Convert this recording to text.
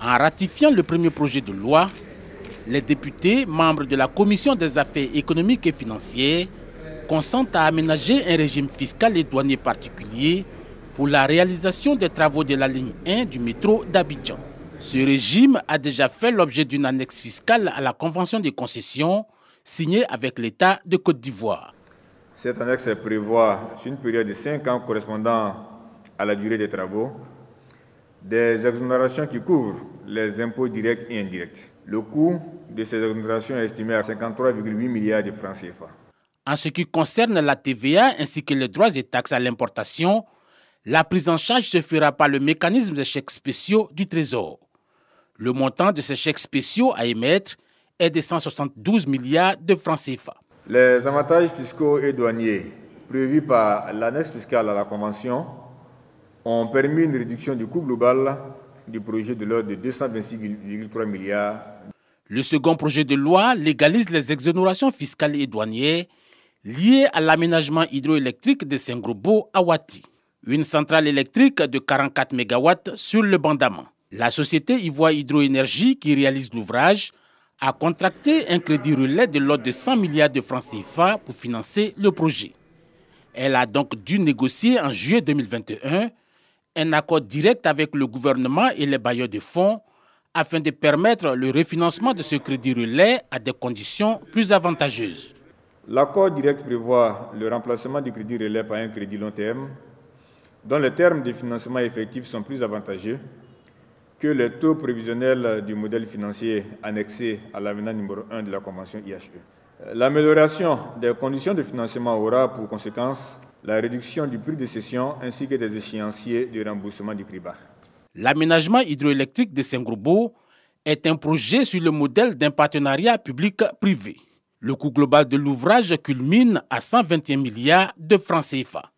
En ratifiant le premier projet de loi, les députés, membres de la Commission des affaires économiques et financières, consentent à aménager un régime fiscal et douanier particulier pour la réalisation des travaux de la ligne 1 du métro d'Abidjan. Ce régime a déjà fait l'objet d'une annexe fiscale à la Convention des concessions signée avec l'État de Côte d'Ivoire. Cette annexe prévoit une période de 5 ans correspondant à la durée des travaux des exonérations qui couvrent les impôts directs et indirects. Le coût de ces exonérations est estimé à 53,8 milliards de francs CFA. En ce qui concerne la TVA ainsi que les droits et taxes à l'importation, la prise en charge se fera par le mécanisme des chèques spéciaux du Trésor. Le montant de ces chèques spéciaux à émettre est de 172 milliards de francs CFA. Les avantages fiscaux et douaniers prévus par l'annexe fiscale à la Convention ont permis une réduction du coût global du projet de l'ordre de 226,3 milliards. Le second projet de loi légalise les exonérations fiscales et douanières liées à l'aménagement hydroélectrique de Saint-Grobo à Wati, une centrale électrique de 44 MW sur le bandament. La société Ivoire Hydroénergie qui réalise l'ouvrage a contracté un crédit relais de l'ordre de 100 milliards de francs CFA pour financer le projet. Elle a donc dû négocier en juillet 2021 un accord direct avec le gouvernement et les bailleurs de fonds afin de permettre le refinancement de ce crédit relais à des conditions plus avantageuses. L'accord direct prévoit le remplacement du crédit relais par un crédit long terme dont les termes de financement effectifs sont plus avantageux que les taux prévisionnels du modèle financier annexé à l'avenant numéro 1 de la Convention IHE. Euh, l'amélioration des conditions de financement aura pour conséquence la réduction du prix de cession ainsi que des échéanciers du remboursement du prix bas. L'aménagement hydroélectrique de saint grobo est un projet sur le modèle d'un partenariat public-privé. Le coût global de l'ouvrage culmine à 121 milliards de francs CFA.